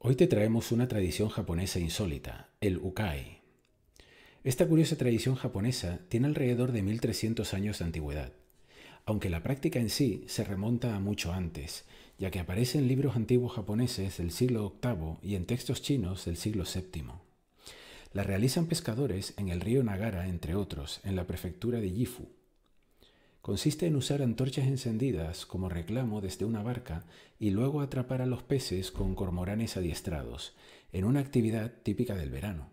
Hoy te traemos una tradición japonesa insólita, el ukai. Esta curiosa tradición japonesa tiene alrededor de 1300 años de antigüedad, aunque la práctica en sí se remonta a mucho antes, ya que aparece en libros antiguos japoneses del siglo VIII y en textos chinos del siglo VII. La realizan pescadores en el río Nagara, entre otros, en la prefectura de Gifu, consiste en usar antorchas encendidas como reclamo desde una barca y luego atrapar a los peces con cormoranes adiestrados, en una actividad típica del verano.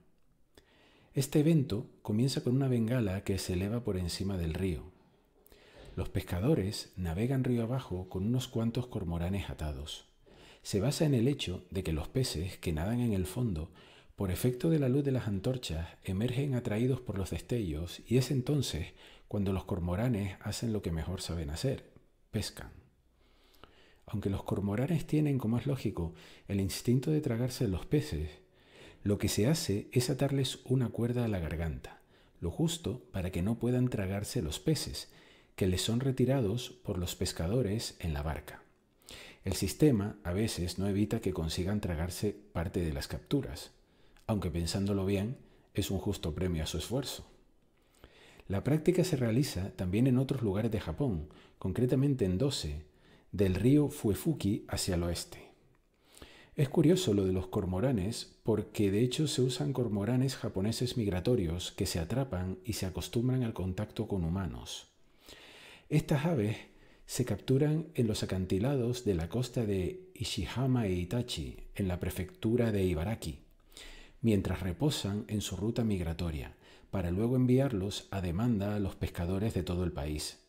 Este evento comienza con una bengala que se eleva por encima del río. Los pescadores navegan río abajo con unos cuantos cormoranes atados. Se basa en el hecho de que los peces que nadan en el fondo por efecto de la luz de las antorchas, emergen atraídos por los destellos y es entonces cuando los cormoranes hacen lo que mejor saben hacer, pescan. Aunque los cormoranes tienen, como es lógico, el instinto de tragarse los peces, lo que se hace es atarles una cuerda a la garganta, lo justo para que no puedan tragarse los peces, que les son retirados por los pescadores en la barca. El sistema a veces no evita que consigan tragarse parte de las capturas, aunque pensándolo bien, es un justo premio a su esfuerzo. La práctica se realiza también en otros lugares de Japón, concretamente en 12, del río Fuefuki hacia el oeste. Es curioso lo de los cormoranes porque de hecho se usan cormoranes japoneses migratorios que se atrapan y se acostumbran al contacto con humanos. Estas aves se capturan en los acantilados de la costa de Ishihama e Itachi, en la prefectura de Ibaraki mientras reposan en su ruta migratoria, para luego enviarlos a demanda a los pescadores de todo el país.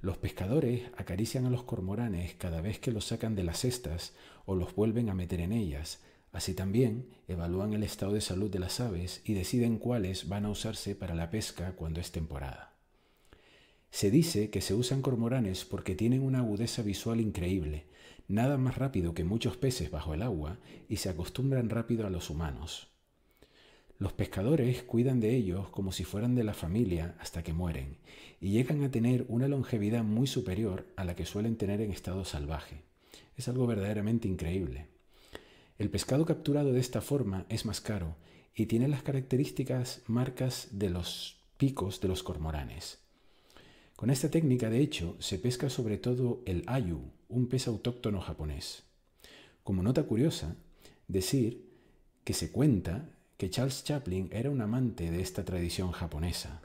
Los pescadores acarician a los cormoranes cada vez que los sacan de las cestas o los vuelven a meter en ellas. Así también evalúan el estado de salud de las aves y deciden cuáles van a usarse para la pesca cuando es temporada. Se dice que se usan cormoranes porque tienen una agudeza visual increíble, nada más rápido que muchos peces bajo el agua y se acostumbran rápido a los humanos. Los pescadores cuidan de ellos como si fueran de la familia hasta que mueren y llegan a tener una longevidad muy superior a la que suelen tener en estado salvaje. Es algo verdaderamente increíble. El pescado capturado de esta forma es más caro y tiene las características marcas de los picos de los cormoranes. Con esta técnica, de hecho, se pesca sobre todo el ayu, un pez autóctono japonés. Como nota curiosa, decir que se cuenta que Charles Chaplin era un amante de esta tradición japonesa.